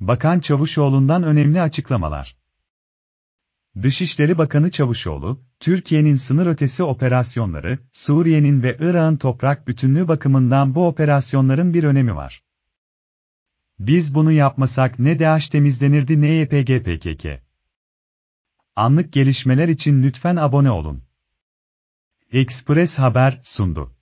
Bakan Çavuşoğlu'ndan önemli açıklamalar. Dışişleri Bakanı Çavuşoğlu, Türkiye'nin sınır ötesi operasyonları, Suriye'nin ve Irak'ın toprak bütünlüğü bakımından bu operasyonların bir önemi var. Biz bunu yapmasak ne DAEŞ temizlenirdi ne YPG e PKK. Anlık gelişmeler için lütfen abone olun. Express Haber sundu.